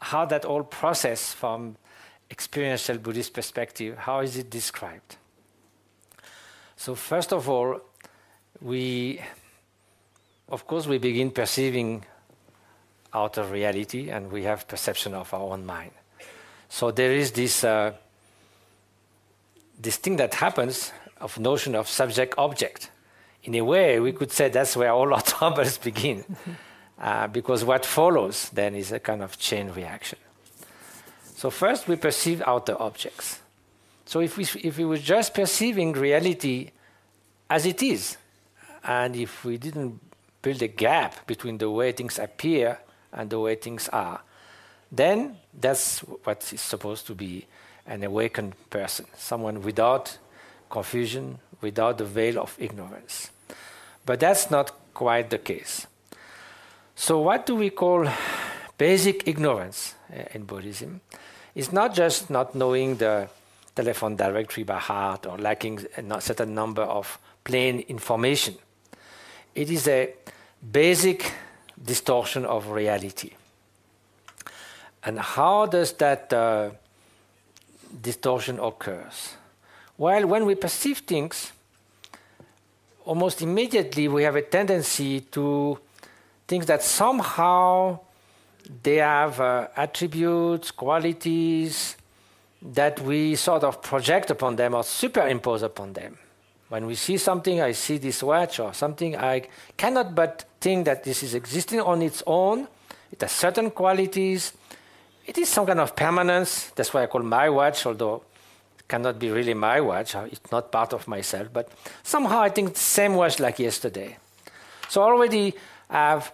how that whole process from experiential Buddhist perspective, how is it described? So first of all, we, of course, we begin perceiving outer reality and we have perception of our own mind. So there is this, uh, this thing that happens of notion of subject-object. In a way, we could say that's where all our troubles begin uh, because what follows then is a kind of chain reaction. So first we perceive outer objects. So if we, if we were just perceiving reality as it is, and if we didn't build a gap between the way things appear and the way things are, then that's what is supposed to be an awakened person, someone without confusion, without the veil of ignorance. But that's not quite the case. So, what do we call basic ignorance in Buddhism? It's not just not knowing the telephone directory by heart or lacking a certain number of plain information. It is a basic distortion of reality. And how does that uh, distortion occur? Well, when we perceive things, almost immediately we have a tendency to things that somehow they have uh, attributes, qualities that we sort of project upon them or superimpose upon them. When we see something, I see this watch or something, I cannot but think that this is existing on its own. It has certain qualities. It is some kind of permanence. That's why I call my watch, although it cannot be really my watch. Uh, it's not part of myself. But somehow I think the same watch like yesterday. So already I've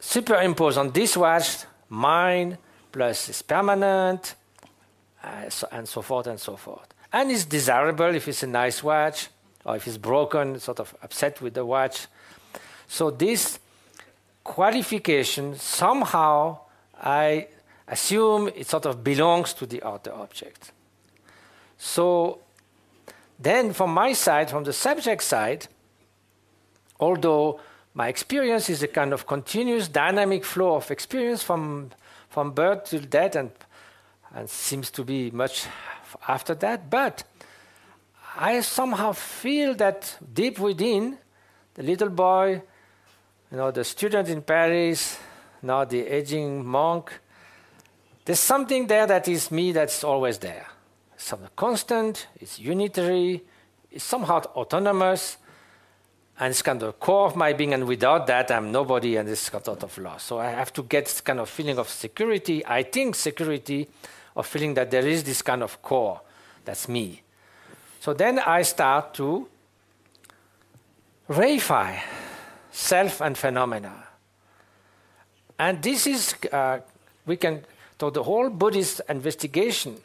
superimpose on this watch mine plus is permanent uh, so, and so forth and so forth. And it's desirable if it's a nice watch or if it's broken, sort of upset with the watch. So this qualification somehow I assume it sort of belongs to the outer object. So then from my side, from the subject side, although my experience is a kind of continuous dynamic flow of experience from from birth till death and and seems to be much after that but i somehow feel that deep within the little boy you know the student in paris now the aging monk there's something there that is me that's always there some constant it's unitary it's somehow autonomous and it's kind of core of my being. And without that, I'm nobody, and it's got a lot of loss. So I have to get this kind of feeling of security. I think security, of feeling that there is this kind of core. That's me. So then I start to reify self and phenomena. And this is, uh, we can, so the whole Buddhist investigation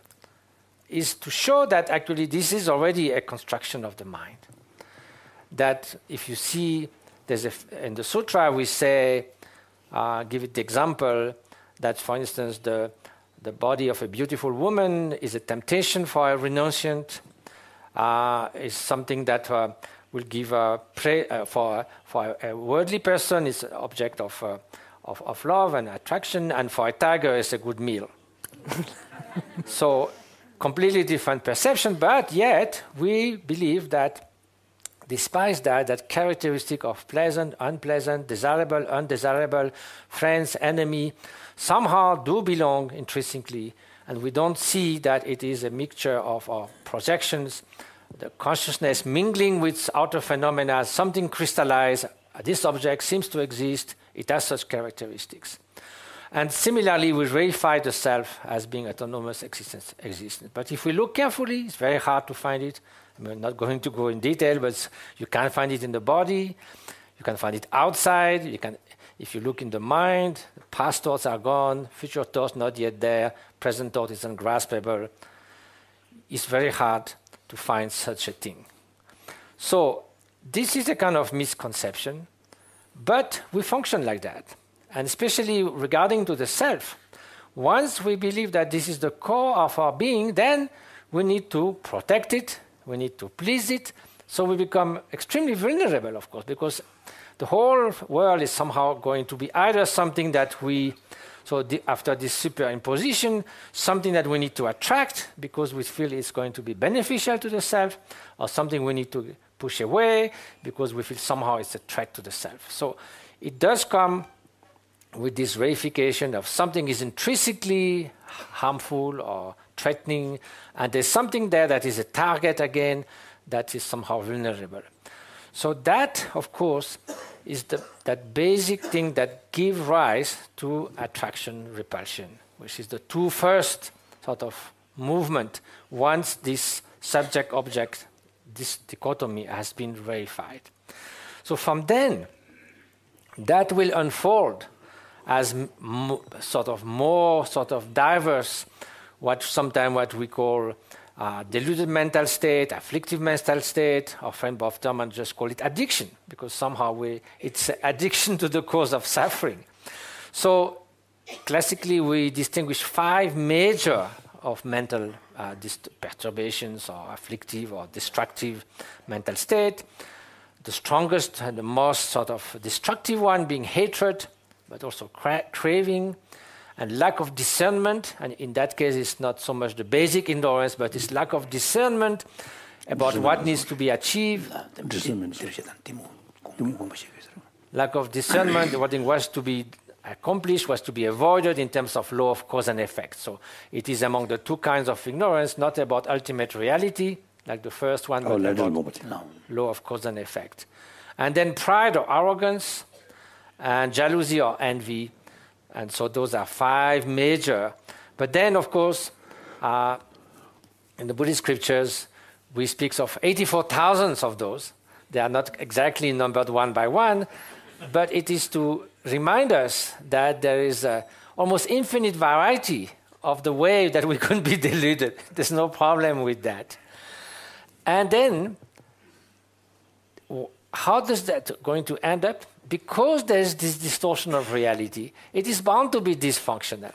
is to show that actually this is already a construction of the mind that if you see, there's in the sutra we say, uh, give it the example that, for instance, the, the body of a beautiful woman is a temptation for a renunciant, uh, is something that uh, will give a prey, uh, for, for a worldly person is an object of, uh, of, of love and attraction, and for a tiger is a good meal. so completely different perception, but yet we believe that Despite that, that characteristic of pleasant, unpleasant, desirable, undesirable, friends, enemy, somehow do belong intrinsically, and we don't see that it is a mixture of our projections, the consciousness mingling with outer phenomena, something crystallized, uh, this object seems to exist, it has such characteristics. And similarly, we reify the self as being autonomous existence, existence. But if we look carefully, it's very hard to find it. I'm not going to go in detail, but you can find it in the body, you can find it outside, you can if you look in the mind, past thoughts are gone, future thoughts not yet there, present thought is ungraspable. It's very hard to find such a thing. So this is a kind of misconception, but we function like that. And especially regarding to the self, once we believe that this is the core of our being, then we need to protect it, we need to please it. So we become extremely vulnerable, of course, because the whole world is somehow going to be either something that we, so the, after this superimposition, something that we need to attract because we feel it's going to be beneficial to the self, or something we need to push away because we feel somehow it's a threat to the self. So it does come with this verification of something is intrinsically harmful or threatening, and there's something there that is a target again that is somehow vulnerable. So that, of course, is the, that basic thing that gives rise to attraction repulsion, which is the two first sort of movement once this subject object this dichotomy has been verified. So from then, that will unfold as sort of more sort of diverse, what sometimes what we call uh, deluded mental state, afflictive mental state, or friend Bob and just call it addiction, because somehow we, it's addiction to the cause of suffering. So classically, we distinguish five major of mental uh, perturbations or afflictive or destructive mental state. The strongest and the most sort of destructive one being hatred, but also cra- craving and lack of discernment. And in that case, it's not so much the basic endurance, but it's lack of discernment about what needs to be achieved. Lack of discernment, what was to be accomplished, was to be avoided in terms of law of cause and effect. So it is among the two kinds of ignorance, not about ultimate reality, like the first one, oh, but oh, about law of cause and effect. And then pride or arrogance, and jealousy or envy. And so those are five major. But then, of course, uh, in the Buddhist scriptures, we speak of 84,000 of those. They are not exactly numbered one by one, but it is to remind us that there is a almost infinite variety of the way that we could be deluded. There's no problem with that. And then, how does that going to end up? because there is this distortion of reality, it is bound to be dysfunctional.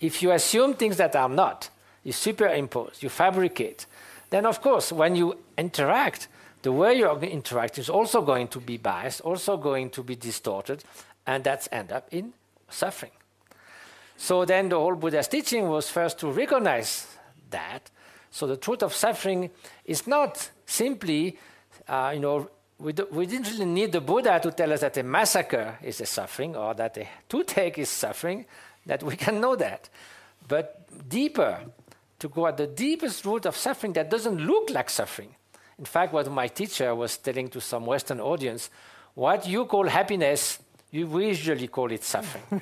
If you assume things that are not, you superimpose, you fabricate, then of course, when you interact, the way you interact is also going to be biased, also going to be distorted, and that's end up in suffering. So then the whole Buddha's teaching was first to recognize that. So the truth of suffering is not simply, uh, you know, we, do, we didn't really need the Buddha to tell us that a massacre is a suffering or that a toothache is suffering, that we can know that. But deeper, to go at the deepest root of suffering that doesn't look like suffering. In fact, what my teacher was telling to some Western audience, what you call happiness, you usually call it suffering.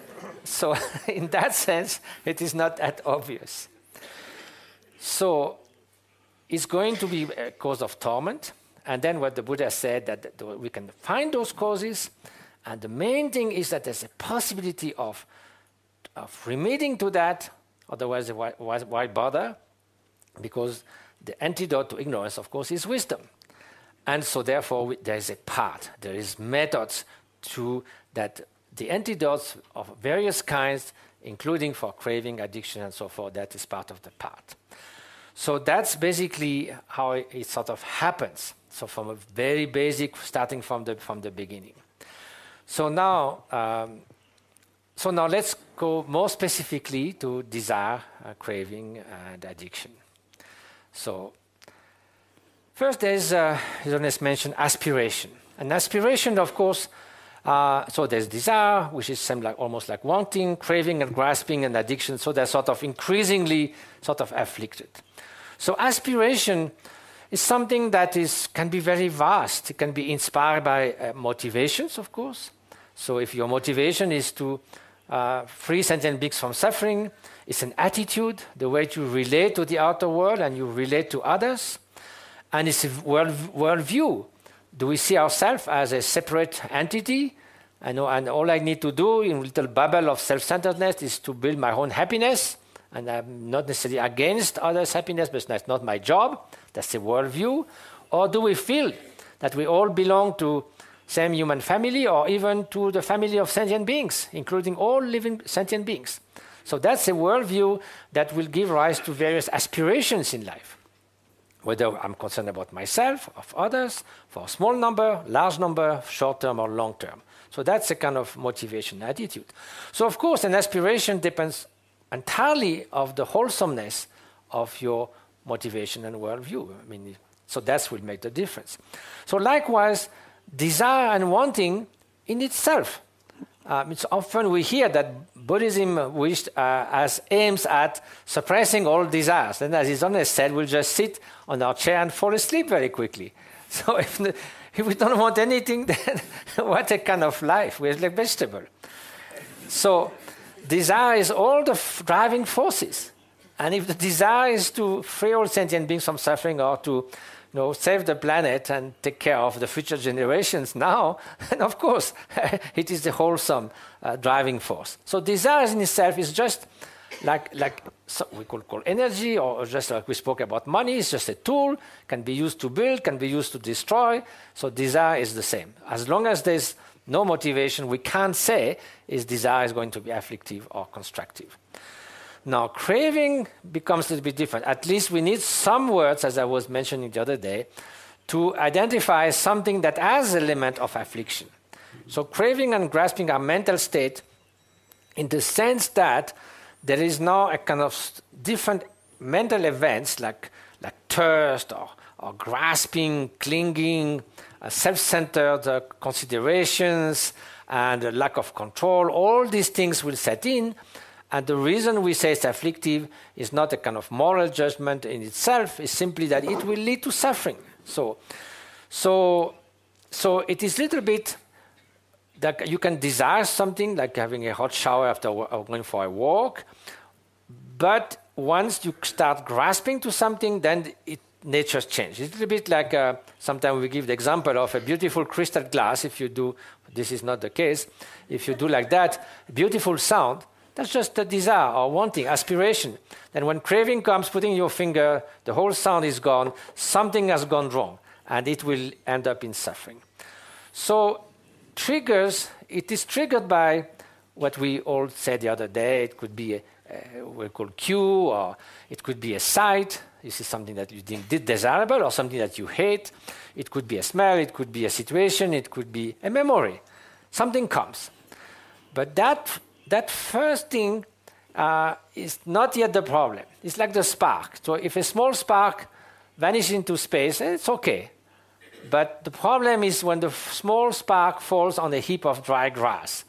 so, in that sense, it is not that obvious. So, it's going to be a cause of torment and then what the Buddha said that we can find those causes, and the main thing is that there's a possibility of, of remedying to that, otherwise, why, why bother? Because the antidote to ignorance, of course, is wisdom. And so, therefore, we, there is a path, there is methods to that the antidotes of various kinds, including for craving, addiction, and so forth, that is part of the path. So that's basically how it sort of happens. So from a very basic, starting from the, from the beginning. So now, um, so now let's go more specifically to desire, uh, craving, and addiction. So first there's, uh, Ernest mentioned aspiration. And aspiration, of course, uh, so there's desire, which is like, almost like wanting, craving, and grasping, and addiction. So they're sort of increasingly sort of afflicted. So aspiration is something that is, can be very vast. It can be inspired by uh, motivations, of course. So if your motivation is to uh, free sentient beings from suffering, it's an attitude, the way you relate to the outer world and you relate to others. And it's a world, worldview. Do we see ourselves as a separate entity? I know, and all I need to do in little bubble of self-centeredness is to build my own happiness and I'm not necessarily against others' happiness, but that's not my job. That's the worldview. Or do we feel that we all belong to same human family or even to the family of sentient beings, including all living sentient beings? So that's a worldview that will give rise to various aspirations in life. Whether I'm concerned about myself, of others, for a small number, large number, short term or long term. So that's a kind of motivation attitude. So of course an aspiration depends entirely of the wholesomeness of your motivation and worldview. I mean, so that will make the difference. So likewise, desire and wanting in itself. Um, it's often we hear that Buddhism wished uh, as aims at suppressing all desires, and as his honest said, we'll just sit on our chair and fall asleep very quickly. So if, if we don't want anything, then what a kind of life? We're like vegetable. So Desire is all the driving forces. And if the desire is to free all sentient beings from suffering or to you know, save the planet and take care of the future generations now, and of course, it is the wholesome uh, driving force. So desire in itself is just like, like so we could call energy, or just like we spoke about money, it's just a tool, can be used to build, can be used to destroy. So desire is the same. As long as there's no motivation, we can't say is desire is going to be afflictive or constructive. Now, craving becomes a little bit different. At least we need some words, as I was mentioning the other day, to identify something that has element of affliction. So, craving and grasping are mental state in the sense that there is now a kind of different mental events like like thirst or, or grasping, clinging, uh, self centered uh, considerations, and a lack of control. All these things will set in. And the reason we say it's afflictive is not a kind of moral judgment in itself, it's simply that it will lead to suffering. So, so, so it is a little bit that you can desire something like having a hot shower after uh, going for a walk, but once you start grasping to something, then it nature's change. It's a little bit like uh, sometimes we give the example of a beautiful crystal glass. If you do, this is not the case. If you do like that, beautiful sound, that's just a desire or wanting, aspiration. Then when craving comes, putting your finger, the whole sound is gone, something has gone wrong, and it will end up in suffering. So, triggers, it is triggered by what we all said the other day. It could be a, a we call Q, or it could be a sight. This is something that you think desirable, or something that you hate. It could be a smell. It could be a situation. It could be a memory. Something comes, but that that first thing uh, is not yet the problem. It's like the spark. So if a small spark vanishes into space, eh, it's okay. But the problem is when the small spark falls on a heap of dry grass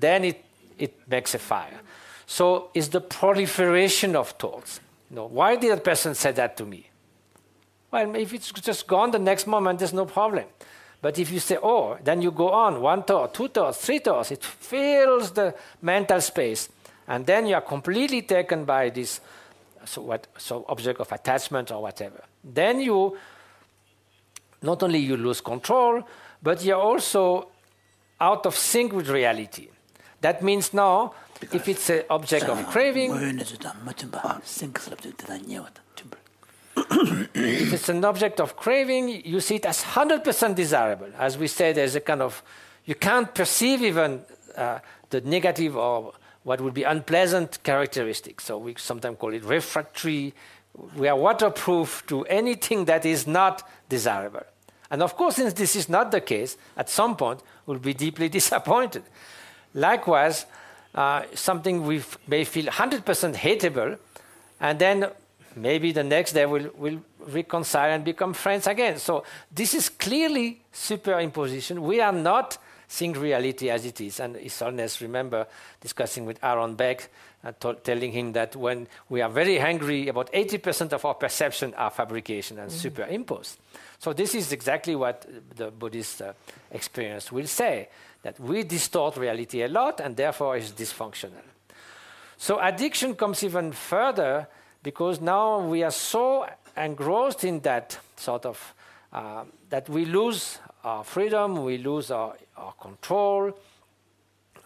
then it, it makes a fire. So it's the proliferation of thoughts. You know, why did that person say that to me? Well, if it's just gone the next moment, there's no problem. But if you say, oh, then you go on, one thought, two thoughts, three thoughts, it fills the mental space. And then you are completely taken by this so what, so object of attachment or whatever. Then you, not only you lose control, but you're also out of sync with reality. That means now, if it's an object of craving, if it's an object of craving, you see it as 100% desirable. As we said, there's a kind of, you can't perceive even uh, the negative or what would be unpleasant characteristics. So we sometimes call it refractory. We are waterproof to anything that is not desirable. And of course, since this is not the case, at some point we'll be deeply disappointed Likewise, uh, something we may feel 100% hateable, and then maybe the next day we'll, we'll reconcile and become friends again. So this is clearly superimposition. We are not seeing reality as it is. And Isolnes, remember, discussing with Aaron Beck, and uh, telling him that when we are very angry, about 80% of our perception are fabrication and mm -hmm. superimposed. So this is exactly what the Buddhist uh, experience will say that we distort reality a lot and therefore is dysfunctional. So addiction comes even further because now we are so engrossed in that sort of uh, that we lose our freedom, we lose our, our control,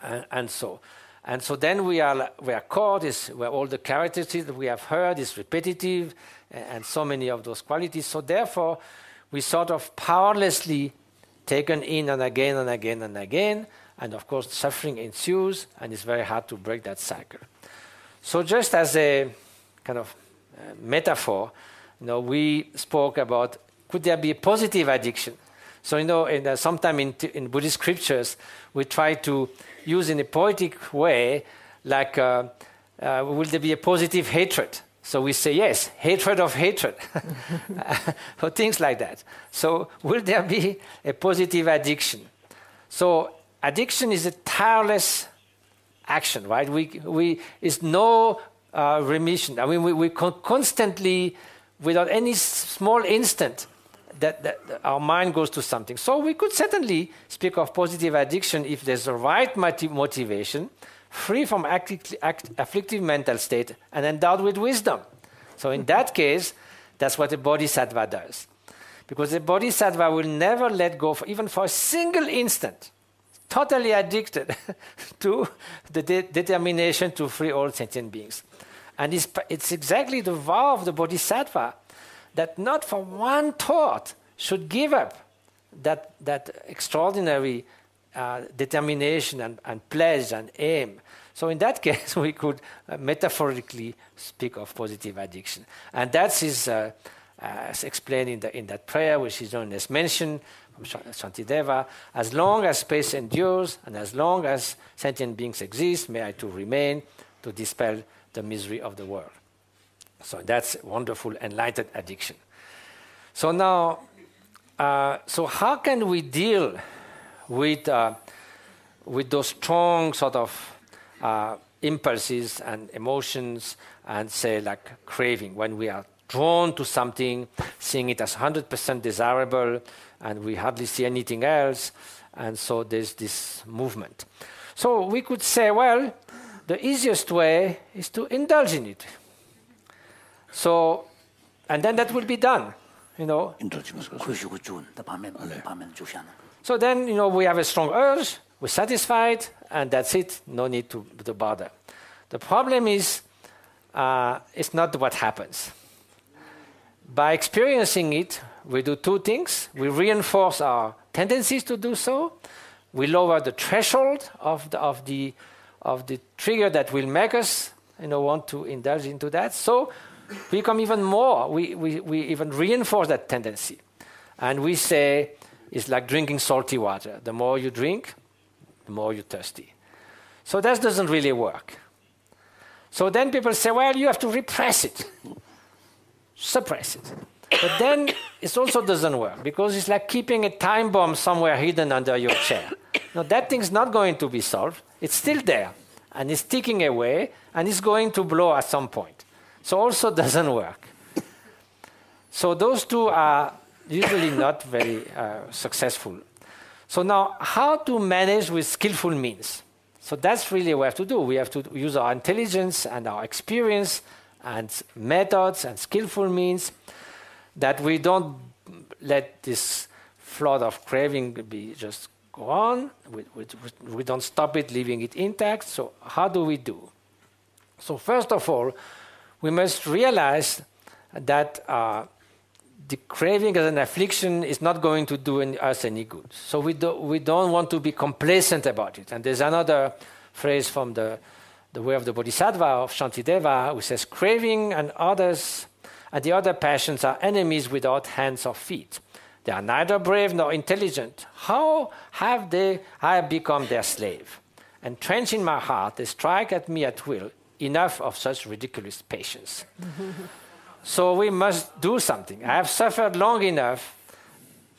and, uh, and, so. And so then we are, we are caught, is where all the characteristics that we have heard is repetitive, and, and so many of those qualities. So therefore, we sort of powerlessly taken in and again and again and again. And of course, suffering ensues, and it's very hard to break that cycle. So, just as a kind of uh, metaphor, you know, we spoke about could there be a positive addiction? So, you know, uh, sometime in, in Buddhist scriptures, we try to use in a poetic way, like, uh, uh will there be a positive hatred? So we say, yes, hatred of hatred, or things like that. So, will there be a positive addiction? So, addiction is a tireless action, right? We, we, it's no uh, remission. I mean, we, we con constantly, without any small instant, that, that, our mind goes to something. So we could certainly speak of positive addiction if there's the right motivation free from act, act, afflictive mental state, and endowed with wisdom. So in that case, that's what a bodhisattva does. Because a bodhisattva will never let go, for, even for a single instant, totally addicted to the de- determination to free all sentient beings. And it's, it's exactly the vow of the bodhisattva that not for one thought should give up that, that extraordinary uh, determination and, and pledge and aim. So in that case, we could uh, metaphorically speak of positive addiction. And that is uh, explained in, the, in that prayer, which is known as mention from Shantideva. As long as space endures and as long as sentient beings exist, may I too remain to dispel the misery of the world. So that's wonderful, enlightened addiction. So now, uh, so how can we deal with, uh, with those strong sort of uh, impulses and emotions and say like craving when we are drawn to something seeing it as 100% desirable and we hardly see anything else and so there's this movement so we could say well the easiest way is to indulge in it so and then that will be done you know so then, you know, we have a strong urge, we're satisfied, and that's it. No need to, to bother. The problem is, uh, it's not what happens. By experiencing it, we do two things. We reinforce our tendencies to do so. We lower the threshold of the, of the, of the trigger that will make us you know, want to indulge into that. So we become even more, we, we, we even reinforce that tendency. And we say, it's like drinking salty water. The more you drink, the more you're thirsty. So that doesn't really work. So then people say, well, you have to repress it, suppress it. But then it also doesn't work because it's like keeping a time bomb somewhere hidden under your chair. Now, that thing's not going to be solved. It's still there and it's ticking away and it's going to blow at some point. So, also doesn't work. So, those two are usually not very uh, successful. So now, how to manage with skillful means? So that's really what we have to do. We have to use our intelligence and our experience and methods and skillful means that we don't let this flood of craving be just go on. We, we, we don't stop it, leaving it intact. So how do we do? So first of all, we must realize that uh, the craving as an affliction is not going to do any, us any good. So we, do, we don't want to be complacent about it. And there's another phrase from the, the way of the Bodhisattva of Shantideva who says, craving and others and the other passions are enemies without hands or feet. They are neither brave nor intelligent. How have they I become their slave? Entrenched in my heart, they strike at me at will. Enough of such ridiculous patience. So we must do something. I have suffered long enough.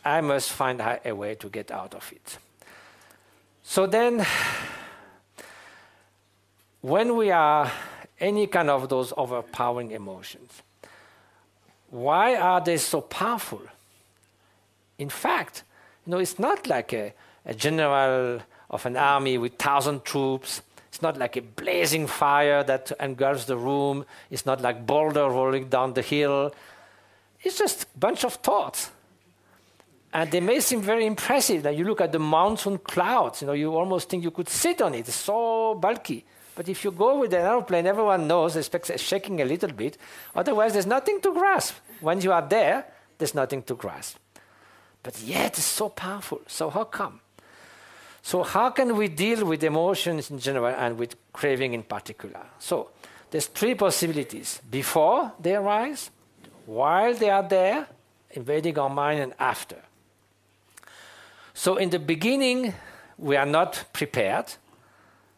I must find a way to get out of it. So then, when we are any kind of those overpowering emotions, why are they so powerful? In fact, you know, it's not like a, a general of an army with thousand troops it's not like a blazing fire that engulfs the room. It's not like boulder rolling down the hill. It's just a bunch of thoughts. And they may seem very impressive. That you look at the mountain clouds, you know, you almost think you could sit on it. It's so bulky. But if you go with an airplane, everyone knows it's shaking a little bit. Otherwise, there's nothing to grasp. When you are there, there's nothing to grasp. But yet, it's so powerful. So how come? So how can we deal with emotions in general and with craving in particular? So there's three possibilities. Before they arise, while they are there, invading our mind, and after. So in the beginning, we are not prepared.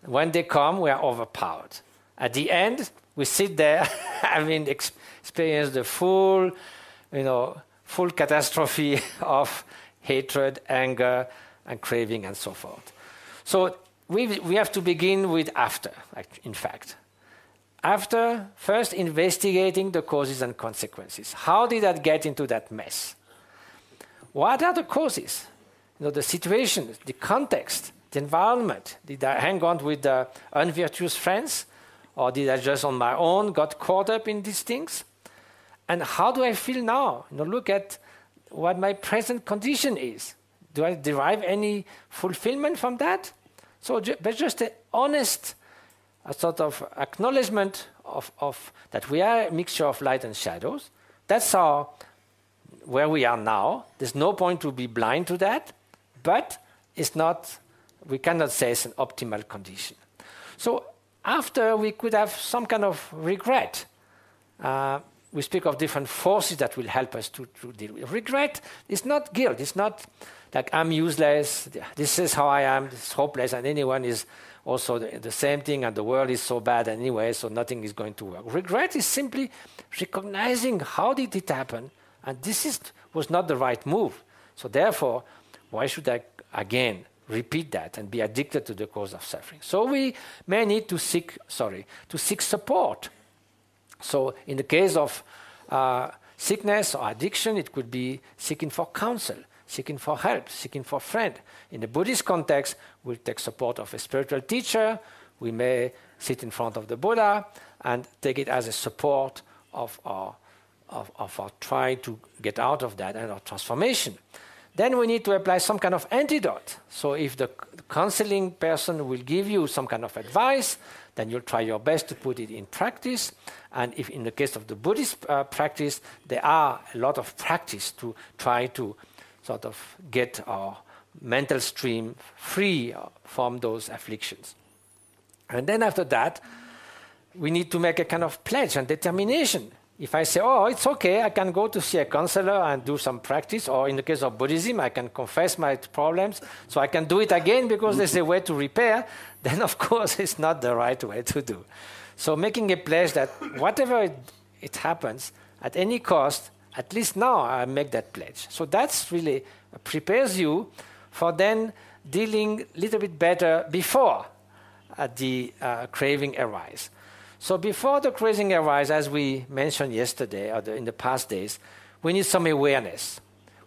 When they come, we are overpowered. At the end, we sit there having experienced the full, you know, full catastrophe of hatred, anger, and craving and so forth. So we, we have to begin with after, in fact. After first investigating the causes and consequences. How did I get into that mess? What are the causes? You know, the situation, the context, the environment. Did I hang on with the unvirtuous friends? Or did I just on my own got caught up in these things? And how do I feel now? You know, look at what my present condition is do I derive any fulfillment from that? So, ju- but just an honest a sort of acknowledgement of, of that we are a mixture of light and shadows. That's our where we are now. There's no point to be blind to that, but it's not. We cannot say it's an optimal condition. So after we could have some kind of regret. Uh, we speak of different forces that will help us to, to deal with. Regret It's not guilt. It's not like I'm useless. This is how I am. It's hopeless. And anyone is also the, the, same thing. And the world is so bad anyway, so nothing is going to work. Regret is simply recognizing how did it happen, and this is, was not the right move. So therefore, why should I again repeat that and be addicted to the cause of suffering? So we may need to seek, sorry, to seek support so in the case of uh, sickness or addiction, it could be seeking for counsel, seeking for help, seeking for friend. In the Buddhist context, we'll take support of a spiritual teacher. We may sit in front of the Buddha and take it as a support of our, of, of our trying to get out of that and our transformation. Then we need to apply some kind of antidote. So if the counseling person will give you some kind of advice, then you'll try your best to put it in practice. And if in the case of the Buddhist uh, practice, there are a lot of practice to try to sort of get our mental stream free uh, from those afflictions. And then after that, we need to make a kind of pledge and determination if I say, oh, it's okay, I can go to see a counselor and do some practice, or in the case of Buddhism, I can confess my problems, so I can do it again because there's a way to repair, then of course it's not the right way to do. So making a pledge that whatever it, it happens, at any cost, at least now I make that pledge. So that's really prepares you for then dealing a little bit better before uh, the uh, craving arise. So before the cleansing arises, as we mentioned yesterday or the, in the past days, we need some awareness.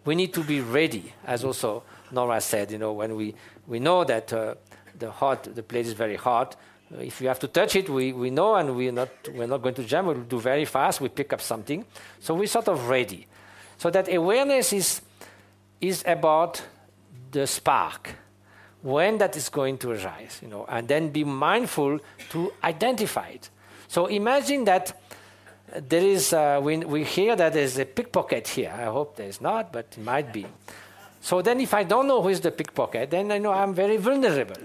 We need to be ready, as also Nora said. You know, when we, we know that uh, the hot the plate is very hot, uh, if you have to touch it, we, we know and we're not we're not going to jam. We'll do very fast. We pick up something, so we're sort of ready. So that awareness is is about the spark when that is going to arise, you know, and then be mindful to identify it. So imagine that there is, uh, we, we hear that there's a pickpocket here. I hope there's not, but it might be. So then if I don't know who is the pickpocket, then I know I'm very vulnerable.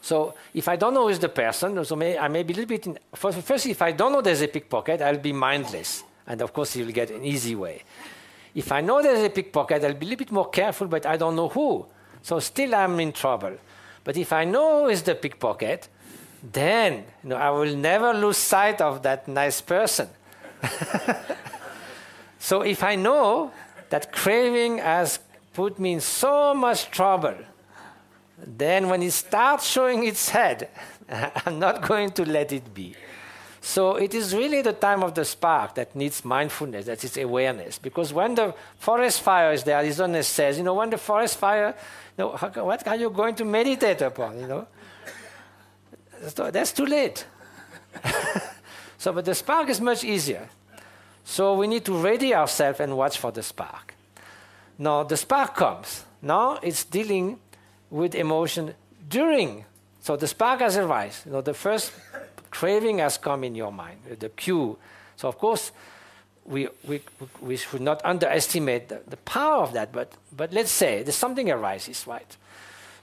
So if I don't know who is the person, so may, I may be a little bit, in, first, first if I don't know there's a pickpocket, I'll be mindless. And of course you'll get an easy way. If I know there's a pickpocket, I'll be a little bit more careful, but I don't know who. So still I'm in trouble. But if I know who is the pickpocket, then you know, I will never lose sight of that nice person. so if I know that craving has put me in so much trouble, then when it starts showing its head, I'm not going to let it be. So it is really the time of the spark that needs mindfulness, that is awareness. Because when the forest fire is there, Aristotle says, you know, when the forest fire no, how, what are you going to meditate upon, you know? So that's too late. so, but the spark is much easier. So we need to ready ourselves and watch for the spark. Now the spark comes. Now it's dealing with emotion during. So the spark has arrived. You know, the first craving has come in your mind, the cue. So of course, we, we, we should not underestimate the, the power of that, but, but let's say there's something arises, right?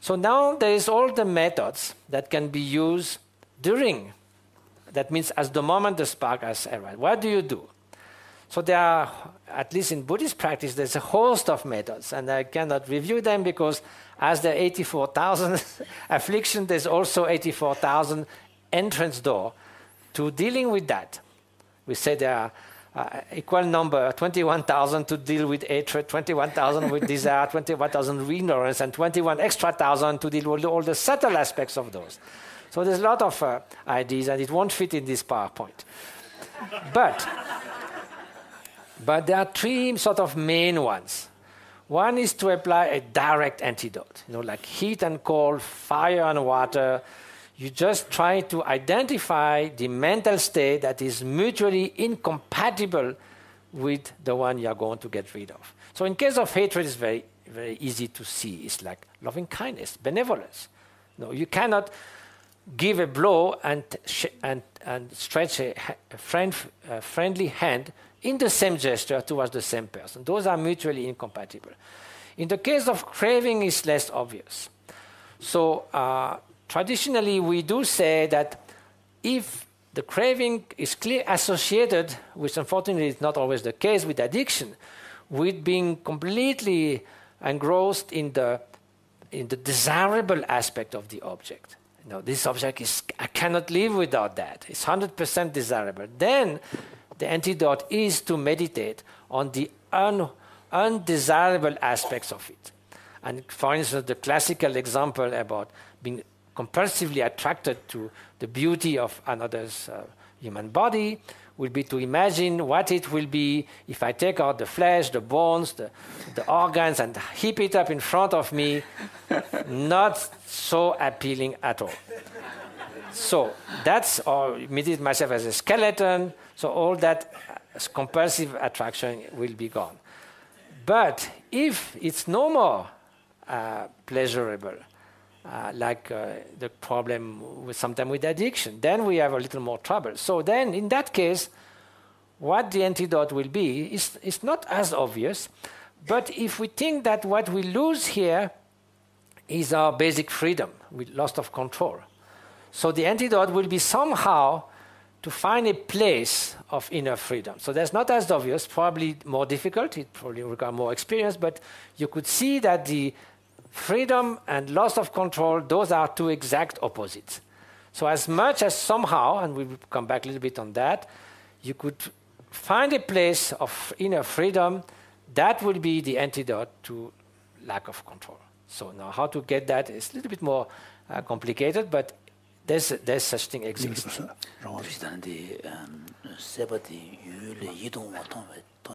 So now there is all the methods that can be used during. That means as the moment the spark has arrived. What do you do? So there are, at least in Buddhist practice, there's a host of methods, and I cannot review them because as there are 84,000 affliction, there's also 84,000 entrance door to dealing with that. We say there are uh, equal number, 21,000 to deal with hatred, 21,000 with desire, 21,000 with ignorance, and 21 extra thousand to deal with all the subtle aspects of those. So there's a lot of uh, ideas, and it won't fit in this PowerPoint. but, but there are three sort of main ones. One is to apply a direct antidote, you know, like heat and cold, fire and water, you just try to identify the mental state that is mutually incompatible with the one you are going to get rid of. So, in case of hatred, it's very, very easy to see. It's like loving kindness, benevolence. No, you cannot give a blow and, and, and stretch a, a friend, a friendly hand in the same gesture towards the same person. Those are mutually incompatible. In the case of craving, it's less obvious. So uh, traditionally we do say that if the craving is clearly associated, which unfortunately is not always the case with addiction, with being completely engrossed in the in the desirable aspect of the object. You know, this object is I cannot live without that. It's hundred percent desirable. Then the antidote is to meditate on the un, undesirable aspects of it. And for instance, the classical example about being compulsively attracted to the beauty of another's uh, human body will be to imagine what it will be if I take out the flesh, the bones, the, the organs, and heap it up in front of me. Not so appealing at all. So that's or immediate myself as a skeleton. So all that uh, compulsive attraction will be gone. But if it's no more uh, pleasurable, uh, like uh, the problem with sometimes with addiction, then we have a little more trouble. So then, in that case, what the antidote will be is, is not as obvious, but if we think that what we lose here is our basic freedom, we loss of control. So the antidote will be somehow to find a place of inner freedom. So that's not as obvious, probably more difficult, it probably require more experience, but you could see that the Freedom and loss of control, those are two exact opposites. So, as much as somehow, and we'll come back a little bit on that, you could find a place of inner freedom, that will be the antidote to lack of control. So, now how to get that is a little bit more uh, complicated, but there's, there's such thing exists.